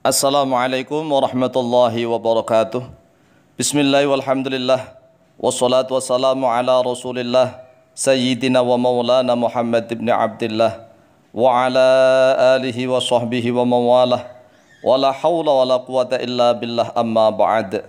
Assalamualaikum warahmatullahi wabarakatuh Bismillah walhamdulillah Wassalatu wassalamu ala rasulillah Sayyidina wa maulana Muhammad ibn Abdullah Wa ala alihi wa sahbihi wa mawalah Wa la hawla wa la quwata illa billah amma ba'd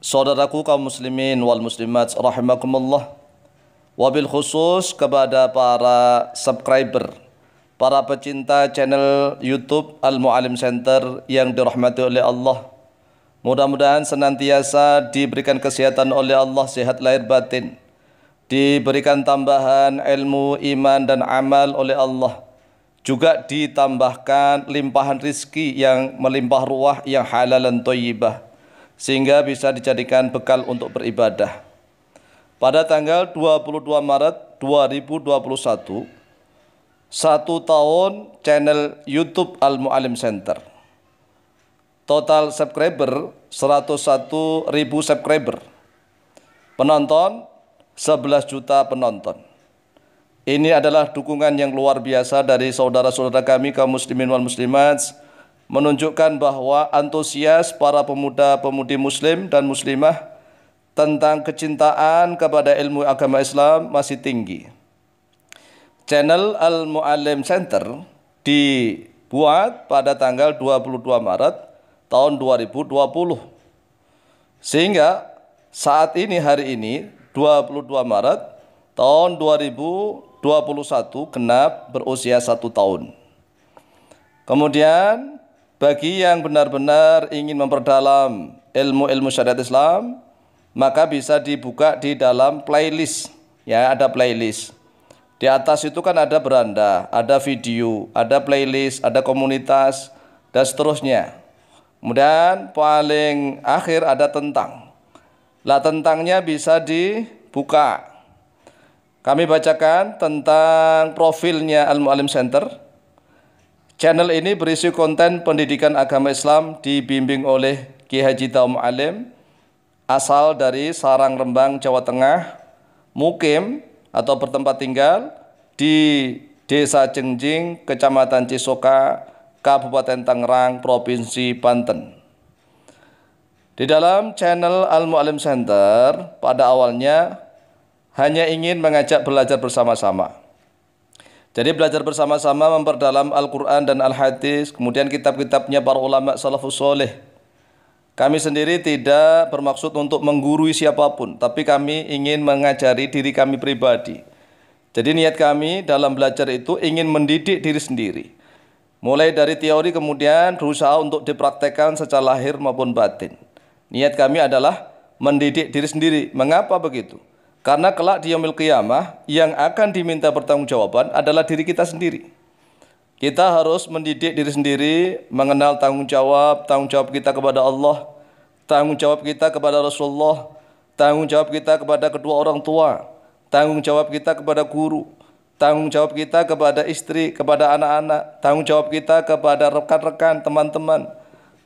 Saudaraku kaum muslimin wal muslimat rahimakumullah Wabil khusus kepada para subscriber para pecinta channel YouTube Al Mualim Center yang dirahmati oleh Allah. Mudah-mudahan senantiasa diberikan kesehatan oleh Allah, sehat lahir batin. Diberikan tambahan ilmu, iman dan amal oleh Allah. Juga ditambahkan limpahan rizki yang melimpah ruah yang halal dan toyibah. Sehingga bisa dijadikan bekal untuk beribadah. Pada tanggal 22 Maret 2021, satu tahun channel YouTube Al Mualim Center. Total subscriber 101 ribu subscriber. Penonton 11 juta penonton. Ini adalah dukungan yang luar biasa dari saudara-saudara kami kaum muslimin wal muslimat menunjukkan bahwa antusias para pemuda-pemudi muslim dan muslimah tentang kecintaan kepada ilmu agama Islam masih tinggi channel Al Muallim Center dibuat pada tanggal 22 Maret tahun 2020. Sehingga saat ini hari ini 22 Maret tahun 2021 genap berusia satu tahun. Kemudian bagi yang benar-benar ingin memperdalam ilmu-ilmu syariat Islam, maka bisa dibuka di dalam playlist. Ya, ada playlist. Di atas itu kan ada beranda, ada video, ada playlist, ada komunitas, dan seterusnya. Kemudian paling akhir ada tentang. Lah tentangnya bisa dibuka. Kami bacakan tentang profilnya Al-Mu'alim Center. Channel ini berisi konten pendidikan agama Islam dibimbing oleh Ki Haji Taum Alim asal dari Sarang Rembang, Jawa Tengah, mukim atau bertempat tinggal di Desa Cengjing, Kecamatan Cisoka, Kabupaten Tangerang, Provinsi Banten. Di dalam channel Al Mu'alim Center, pada awalnya hanya ingin mengajak belajar bersama-sama. Jadi belajar bersama-sama memperdalam Al-Quran dan Al-Hadis, kemudian kitab-kitabnya para ulama salafus soleh, kami sendiri tidak bermaksud untuk menggurui siapapun, tapi kami ingin mengajari diri kami pribadi. Jadi niat kami dalam belajar itu ingin mendidik diri sendiri. Mulai dari teori kemudian berusaha untuk dipraktekkan secara lahir maupun batin. Niat kami adalah mendidik diri sendiri. Mengapa begitu? Karena kelak di Yomil qiyamah yang akan diminta pertanggungjawaban adalah diri kita sendiri. Kita harus mendidik diri sendiri, mengenal tanggung jawab, tanggung jawab kita kepada Allah, tanggung jawab kita kepada Rasulullah, tanggung jawab kita kepada kedua orang tua, tanggung jawab kita kepada guru, tanggung jawab kita kepada istri, kepada anak-anak, tanggung jawab kita kepada rekan-rekan, teman-teman,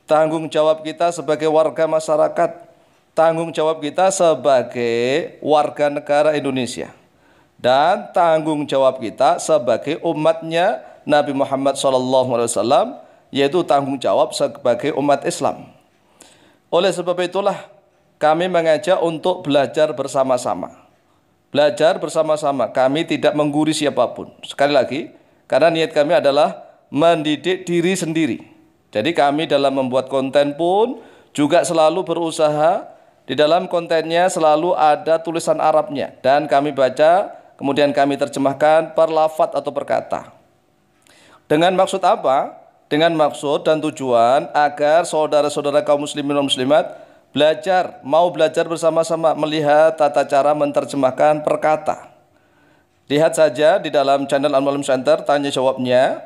tanggung jawab kita sebagai warga masyarakat, tanggung jawab kita sebagai warga negara Indonesia, dan tanggung jawab kita sebagai umatnya Nabi Muhammad SAW yaitu tanggung jawab sebagai umat Islam. Oleh sebab itulah kami mengajak untuk belajar bersama-sama. Belajar bersama-sama, kami tidak mengguri siapapun. Sekali lagi, karena niat kami adalah mendidik diri sendiri. Jadi kami dalam membuat konten pun juga selalu berusaha di dalam kontennya selalu ada tulisan Arabnya dan kami baca kemudian kami terjemahkan per lafat atau perkata. Dengan maksud apa? Dengan maksud dan tujuan agar saudara-saudara kaum muslimin dan muslimat belajar, mau belajar bersama-sama melihat tata cara menerjemahkan perkata. Lihat saja di dalam channel Al-Mu'alim Center tanya jawabnya.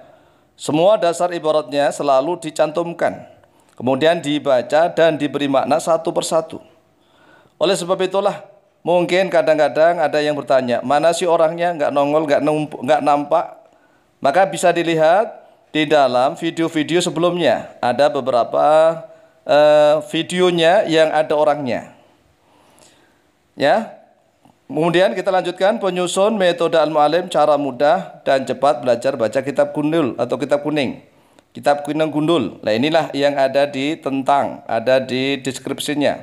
Semua dasar ibaratnya selalu dicantumkan. Kemudian dibaca dan diberi makna satu persatu. Oleh sebab itulah mungkin kadang-kadang ada yang bertanya, mana sih orangnya nggak nongol, nggak nampak, maka bisa dilihat di dalam video-video sebelumnya ada beberapa uh, videonya yang ada orangnya. Ya. Kemudian kita lanjutkan penyusun metode al mualim cara mudah dan cepat belajar baca kitab gundul atau kitab kuning. Kitab kuning gundul. Nah, inilah yang ada di tentang, ada di deskripsinya.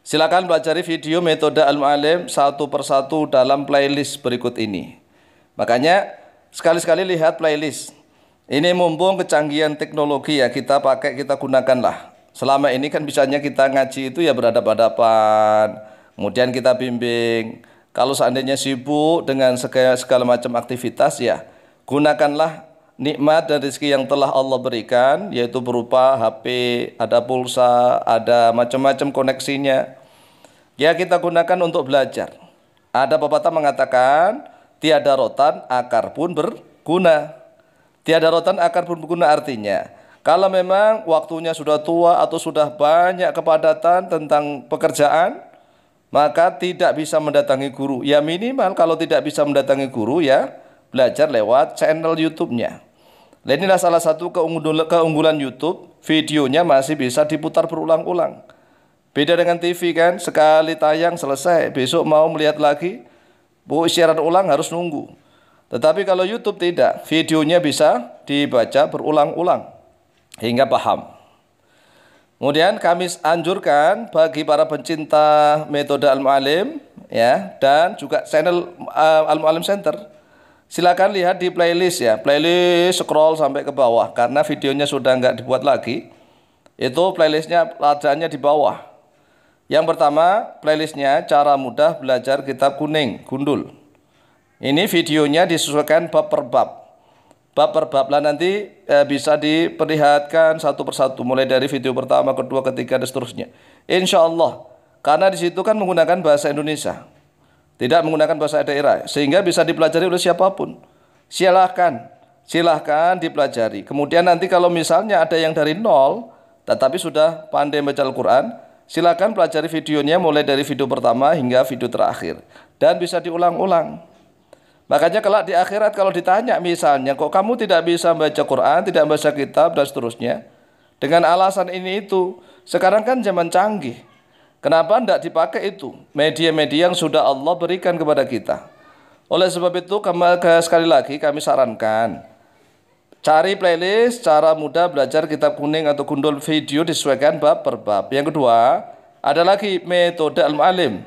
Silakan pelajari video metode al mualim satu persatu dalam playlist berikut ini. Makanya sekali-sekali lihat playlist. Ini mumpung kecanggihan teknologi ya kita pakai kita gunakanlah. Selama ini kan bisanya kita ngaji itu ya berhadapan-hadapan. Kemudian kita bimbing. Kalau seandainya sibuk dengan segala, segala macam aktivitas ya gunakanlah nikmat dan rezeki yang telah Allah berikan yaitu berupa HP, ada pulsa, ada macam-macam koneksinya. Ya kita gunakan untuk belajar. Ada pepatah mengatakan Tiada rotan, akar pun berguna. Tiada rotan, akar pun berguna artinya. Kalau memang waktunya sudah tua atau sudah banyak kepadatan tentang pekerjaan, maka tidak bisa mendatangi guru. Ya minimal kalau tidak bisa mendatangi guru ya belajar lewat channel YouTube-nya. Dan inilah salah satu keunggulan YouTube, videonya masih bisa diputar berulang-ulang. Beda dengan TV kan, sekali tayang selesai, besok mau melihat lagi, Bu isyarat ulang harus nunggu. Tetapi kalau YouTube tidak, videonya bisa dibaca berulang-ulang hingga paham. Kemudian kami anjurkan bagi para pencinta metode Al-Mu'alim ya dan juga channel uh, eh, Al-Mu'alim Center. Silakan lihat di playlist ya, playlist scroll sampai ke bawah karena videonya sudah nggak dibuat lagi. Itu playlistnya ladaannya di bawah. Yang pertama, playlistnya Cara Mudah Belajar Kitab Kuning, Gundul. Ini videonya disesuaikan bab per bab. Bab per bab lah nanti eh, bisa diperlihatkan satu persatu mulai dari video pertama, kedua, ketiga dan seterusnya. Insya Allah, karena di situ kan menggunakan bahasa Indonesia, tidak menggunakan bahasa daerah, sehingga bisa dipelajari oleh siapapun. Silahkan, silahkan dipelajari. Kemudian nanti kalau misalnya ada yang dari nol, tetapi sudah pandai baca Al-Quran, Silakan pelajari videonya mulai dari video pertama hingga video terakhir dan bisa diulang-ulang. Makanya kelak di akhirat kalau ditanya misalnya kok kamu tidak bisa baca Quran, tidak baca kitab dan seterusnya dengan alasan ini itu. Sekarang kan zaman canggih. Kenapa tidak dipakai itu media-media yang sudah Allah berikan kepada kita? Oleh sebab itu, sekali lagi kami sarankan Cari playlist cara mudah belajar kitab kuning atau gundul video disesuaikan bab per bab. Yang kedua, ada lagi metode al mualim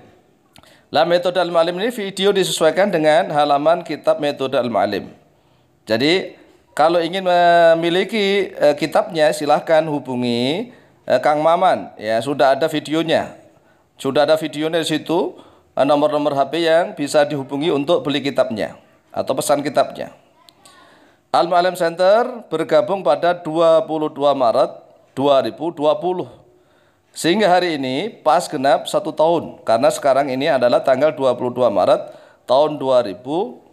Lah metode al mualim ini video disesuaikan dengan halaman kitab metode al mualim Jadi kalau ingin memiliki e, kitabnya silahkan hubungi e, Kang Maman ya sudah ada videonya. Sudah ada videonya di situ nomor-nomor HP yang bisa dihubungi untuk beli kitabnya atau pesan kitabnya. Al Malim Center bergabung pada 22 Maret 2020. Sehingga hari ini pas genap satu tahun karena sekarang ini adalah tanggal 22 Maret tahun 2021.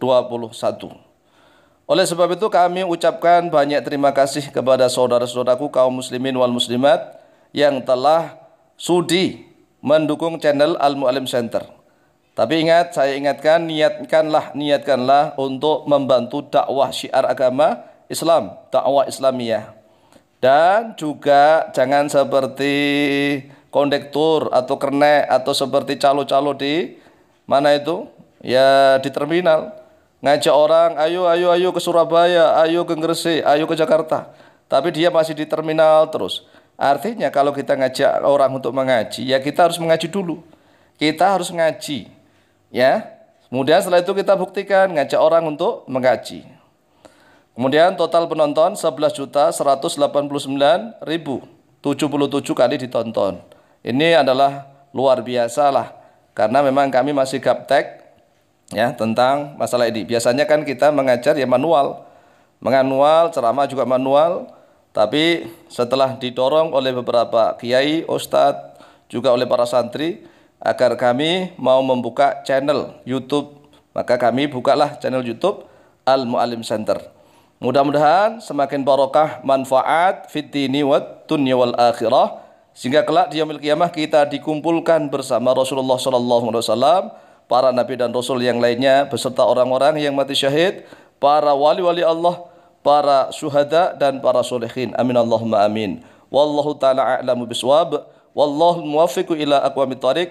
Oleh sebab itu kami ucapkan banyak terima kasih kepada saudara-saudaraku kaum muslimin wal muslimat yang telah sudi mendukung channel Al Mualim Center. Tapi ingat, saya ingatkan, niatkanlah, niatkanlah untuk membantu dakwah syiar agama Islam, dakwah Islamiyah. Dan juga jangan seperti kondektur atau kernet atau seperti calo-calo di mana itu? Ya di terminal. Ngajak orang, ayo, ayo, ayo ke Surabaya, ayo ke Gresik, ayo ke Jakarta. Tapi dia masih di terminal terus. Artinya kalau kita ngajak orang untuk mengaji, ya kita harus mengaji dulu. Kita harus ngaji Ya. Kemudian setelah itu kita buktikan ngajak orang untuk mengaji. Kemudian total penonton 11 kali ditonton. Ini adalah luar biasa lah karena memang kami masih gaptek ya tentang masalah ini. Biasanya kan kita mengajar ya manual, menganual, ceramah juga manual. Tapi setelah didorong oleh beberapa kiai, ustadz, juga oleh para santri, agar kami mau membuka channel YouTube. Maka kami bukalah channel YouTube Al Muallim Center. Mudah-mudahan semakin barokah manfaat fitni wat dunia wal akhirah sehingga kelak di yaumil kiamah kita dikumpulkan bersama Rasulullah sallallahu alaihi wasallam, para nabi dan rasul yang lainnya beserta orang-orang yang mati syahid, para wali-wali Allah, para syuhada dan para solehin. Amin Allahumma amin. Wallahu taala a'lamu biswab. Wallahu muwaffiqu ila aqwamit thariq.